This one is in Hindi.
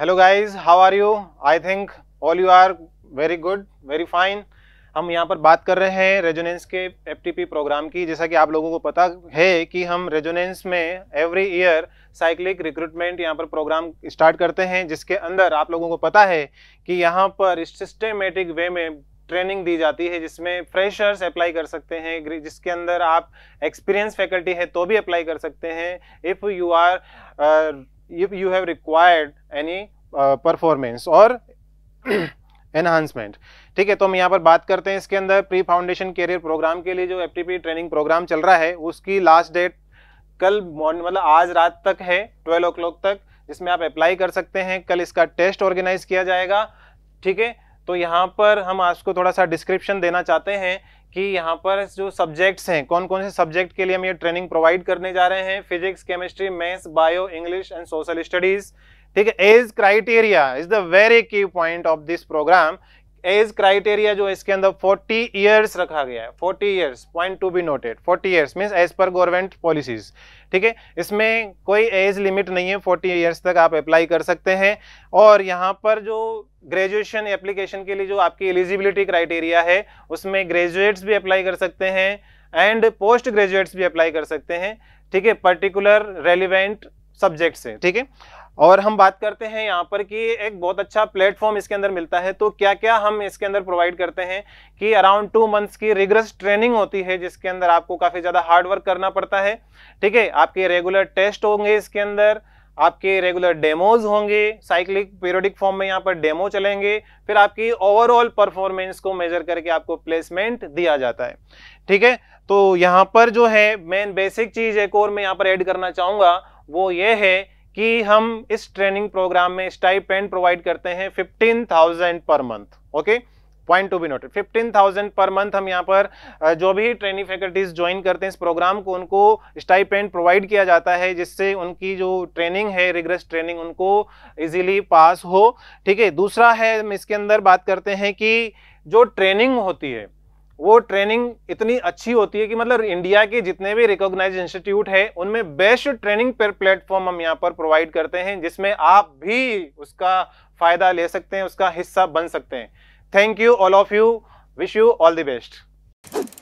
hello guys how are you I think all you are very good very fine हम यहाँ पर बात कर रहे हैं रेजोनेंस के एफटीपी प्रोग्राम की जैसा कि आप लोगों को पता है कि हम रेजोनेंस में एवरी ईयर साइक्लिक रिक्रूटमेंट यहाँ पर प्रोग्राम स्टार्ट करते हैं जिसके अंदर आप लोगों को पता है कि यहाँ पर सिस्टेमेटिक वे में ट्रेनिंग दी जाती है जिसमें फ्रेशर्स अप्लाई कर सकते हैं जिसके अंदर आप एक्सपीरियंस फैकल्टी है तो भी अप्लाई कर सकते हैं if you are if you have required any performance और एनहांसमेंट ठीक है तो हम यहाँ पर बात करते हैं इसके अंदर प्री फाउंडेशन कैरियर प्रोग्राम के लिए जो एफ ट्रेनिंग प्रोग्राम चल रहा है उसकी लास्ट डेट कल मॉर्निंग मतलब आज रात तक है ट्वेल्व ओ तक जिसमें आप अप्लाई कर सकते हैं कल इसका टेस्ट ऑर्गेनाइज किया जाएगा ठीक है तो यहाँ पर हम आपको थोड़ा सा डिस्क्रिप्शन देना चाहते हैं कि यहाँ पर जो सब्जेक्ट्स हैं कौन कौन से सब्जेक्ट के लिए हम ये ट्रेनिंग प्रोवाइड करने जा रहे हैं physics chemistry maths bio English and social studies ठीक है age criteria is the very key point of this programme age criteria जो इसके अंदर 40 इयर्स रखा गया है 40 years point to be noted 40 years mean as per government policies ठीक है इसमें कोई एज लिमिट नहीं है 40 इयर्स तक आप अप्लाई कर सकते हैं और यहाँ पर जो ग्रेजुएशन एप्लीकेशन के लिए जो आपकी एलिजिबिलिटी क्राइटेरिया है उसमें ग्रेजुएट्स भी अप्लाई कर सकते हैं एंड पोस्ट ग्रेजुएट्स भी अप्लाई कर सकते हैं ठीक है पर्टिकुलर रेलिवेंट सब्जेक्ट से ठीक है और हम बात करते हैं यहाँ पर कि एक बहुत अच्छा प्लेटफॉर्म इसके अंदर मिलता है तो क्या क्या हम इसके अंदर प्रोवाइड करते हैं कि अराउंड टू मंथ्स की रिग्रेस ट्रेनिंग होती है जिसके अंदर आपको काफ़ी ज़्यादा हार्ड वर्क करना पड़ता है ठीक है आपके रेगुलर टेस्ट होंगे इसके अंदर आपके रेगुलर डेमोज होंगे साइक्लिक पीरियडिक फॉर्म में यहाँ पर डेमो चलेंगे फिर आपकी ओवरऑल परफॉर्मेंस को मेजर करके आपको प्लेसमेंट दिया जाता है ठीक है तो यहाँ पर जो है मेन बेसिक चीज़ एक और मैं यहाँ पर ऐड करना चाहूँगा वो ये है कि हम इस ट्रेनिंग प्रोग्राम में स्टाइपेंड प्रोवाइड करते हैं fifteen thousand per month okay point to be noted fifteen thousand per month हम यहाँ पर जो भी ट्रेनिंग फैकल्टीज ज्वाइन करते हैं इस प्रोग्राम को उनको स्टाइपेंड प्रोवाइड किया जाता है जिससे उनकी जो ट्रेनिंग है रिग्रेस ट्रेनिंग उनको इजीली पास हो ठीक है दूसरा है हम इसके अंदर बात करते हैं कि जो ट्रेनिंग होती है वो ट्रेनिंग इतनी अच्छी होती है कि मतलब इंडिया के जितने भी रिकॉग्नाइज इंस्टीट्यूट है उनमें बेस्ट ट्रेनिंग पर प्लेटफॉर्म हम यहाँ पर प्रोवाइड करते हैं जिसमें आप भी उसका फ़ायदा ले सकते हैं उसका हिस्सा बन सकते हैं thank you all of you wish you all the best